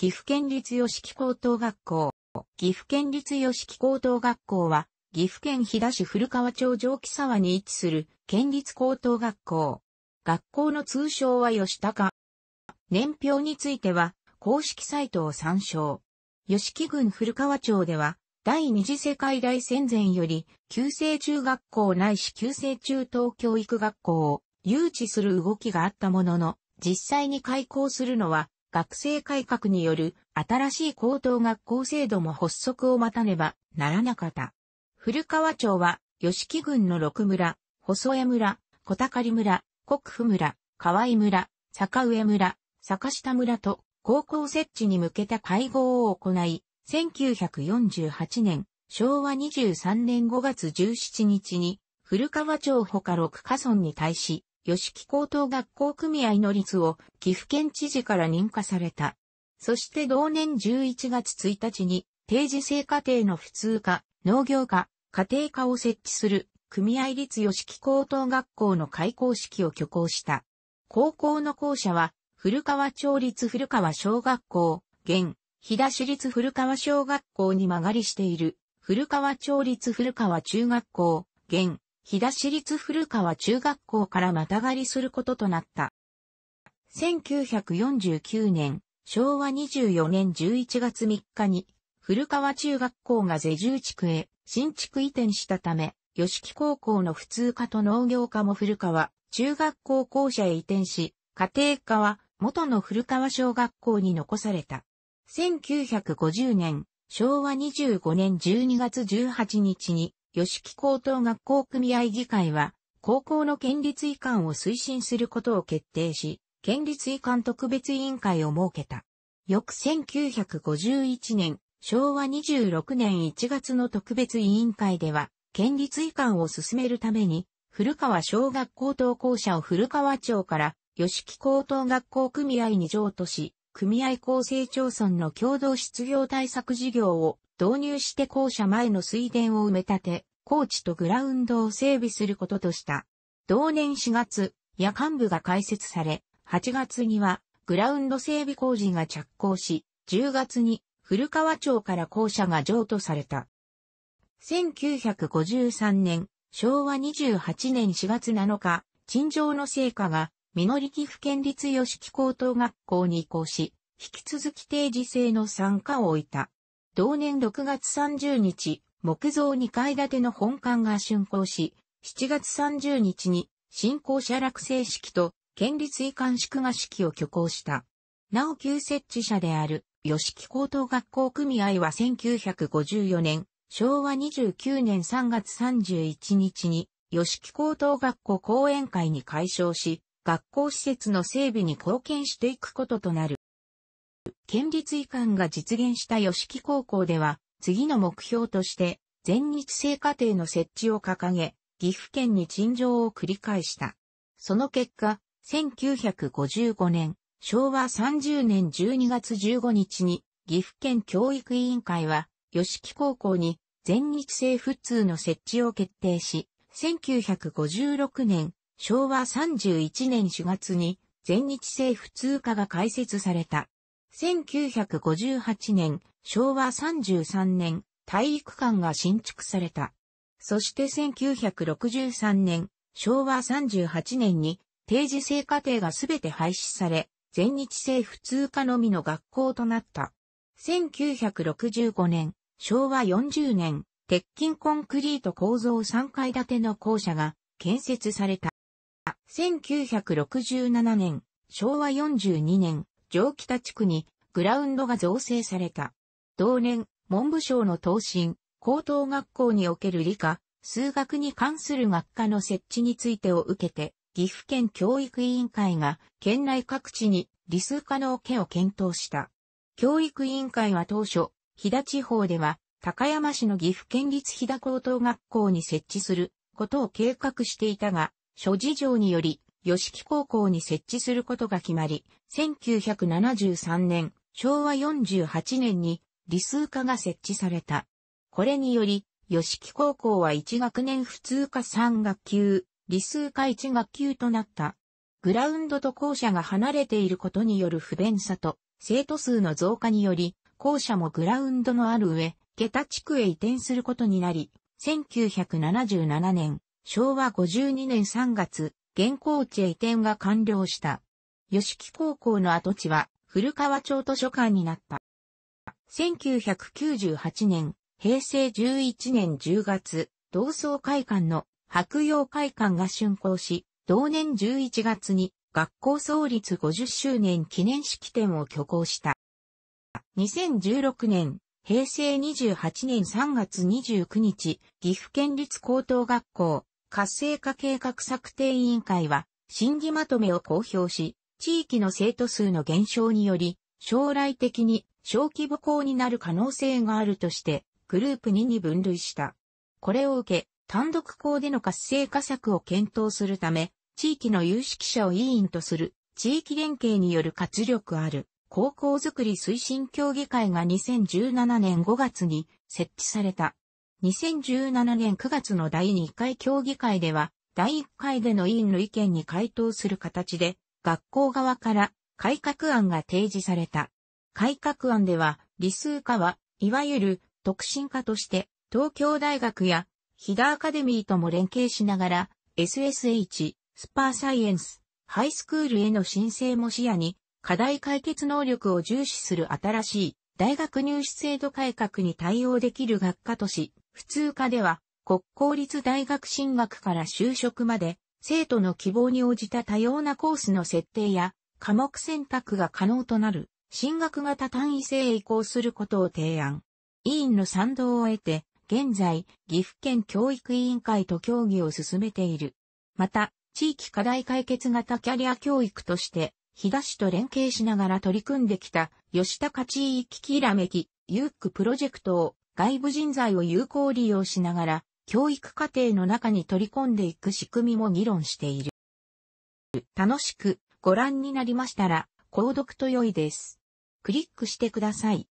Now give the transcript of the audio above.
岐阜県立吉木高等学校。岐阜県立吉木高等学校は、岐阜県日田市古川町上木沢に位置する県立高等学校。学校の通称は吉高。年表については、公式サイトを参照。吉木郡古川町では、第二次世界大戦前より、旧制中学校ないし旧制中等教育学校を誘致する動きがあったものの、実際に開校するのは学生改革による新しい高等学校制度も発足を待たねばならなかった。古川町は、吉木郡の六村、細江村、小高村、国府村、河合村、坂上村、坂下村と高校設置に向けた会合を行い、1948年、昭和23年5月17日に、古川町ほか6カ村に対し、吉木高等学校組合の率を岐阜県知事から認可された。そして同年11月1日に、定時制課程の普通科、農業科、家庭科を設置する、組合立吉木高等学校の開校式を挙行した。高校の校舎は、古川町立古川小学校、現、日田市立古川小学校に曲がりしている、古川町立古川中学校、現、日田市立古川中学校からまたがりすることとなった。1949年、昭和24年11月3日に、古川中学校が世住地区へ新築移転したため、吉木高校の普通科と農業科も古川中学校校舎へ移転し、家庭科は元の古川小学校に残された。1950年、昭和25年12月18日に吉木高等学校組合議会は、高校の県立移管を推進することを決定し、県立移管特別委員会を設けた。翌1951年、昭和26年1月の特別委員会では、県立移管を進めるために、古川小学校等校舎を古川町から吉木高等学校組合に譲渡し、組合構成町村の共同失業対策事業を導入して校舎前の水田を埋め立て、高地とグラウンドを整備することとした。同年4月、夜間部が開設され、8月にはグラウンド整備工事が着工し、10月に古川町から校舎が譲渡された。1953年、昭和28年4月7日、陳情の成果が、実り岐阜県立吉木高等学校に移行し、引き続き定時制の参加を置いた。同年6月30日、木造2階建ての本館が竣工し、7月30日に新校舎落成式と県立遺憾祝賀式を挙行した。なお旧設置者である、吉木高等学校組合は1954年、昭和29年3月31日に、吉木高等学校講演会に解消し、学校施設の整備に貢献していくこととなる。県立遺憾が実現した吉木高校では、次の目標として、全日制課程の設置を掲げ、岐阜県に陳情を繰り返した。その結果、1955年、昭和30年12月15日に、岐阜県教育委員会は、吉木高校に全日制普通の設置を決定し、1956年、昭和31年4月に全日制普通科が開設された。1958年、昭和33年、体育館が新築された。そして1963年、昭和38年に定時制課程がすべて廃止され、全日制普通科のみの学校となった。1965年、昭和40年、鉄筋コンクリート構造3階建ての校舎が建設された。1967年、昭和42年、上北地区にグラウンドが造成された。同年、文部省の答申、高等学校における理科、数学に関する学科の設置についてを受けて、岐阜県教育委員会が県内各地に理数科の家を検討した。教育委員会は当初、飛騨地方では高山市の岐阜県立飛騨高等学校に設置することを計画していたが、諸事情により吉木高校に設置することが決まり、1973年、昭和48年に理数科が設置された。これにより、吉木高校は1学年普通科3学級、理数科1学級となった。グラウンドと校舎が離れていることによる不便さと、生徒数の増加により、校舎もグラウンドのある上、下田地区へ移転することになり、1977年、昭和52年3月、現校地へ移転が完了した。吉木高校の跡地は古川町図書館になった。1998年、平成11年10月、同窓会館の白洋会館が竣工し、同年11月に学校創立50周年記念式典を挙行した。2016年、平成28年3月29日、岐阜県立高等学校、活性化計画策定委員会は、審議まとめを公表し、地域の生徒数の減少により、将来的に小規模校になる可能性があるとして、グループ2に分類した。これを受け、単独校での活性化策を検討するため、地域の有識者を委員とする、地域連携による活力ある、高校づくり推進協議会が2017年5月に設置された。2017年9月の第2回協議会では、第1回での委員の意見に回答する形で、学校側から改革案が提示された。改革案では、理数科は、いわゆる特進科として、東京大学や、ヒダアカデミーとも連携しながら、SSH、スパーサイエンス、ハイスクールへの申請も視野に、課題解決能力を重視する新しい大学入試制度改革に対応できる学科都市、普通科では、国公立大学進学から就職まで、生徒の希望に応じた多様なコースの設定や、科目選択が可能となる、進学型単位制へ移行することを提案。委員の賛同を得て、現在、岐阜県教育委員会と協議を進めている。また、地域課題解決型キャリア教育として、日田市と連携しながら取り組んできた、吉高地域きらめき、ユックプロジェクトを外部人材を有効利用しながら、教育課程の中に取り込んでいく仕組みも議論している。楽しくご覧になりましたら、購読と良いです。クリックしてください。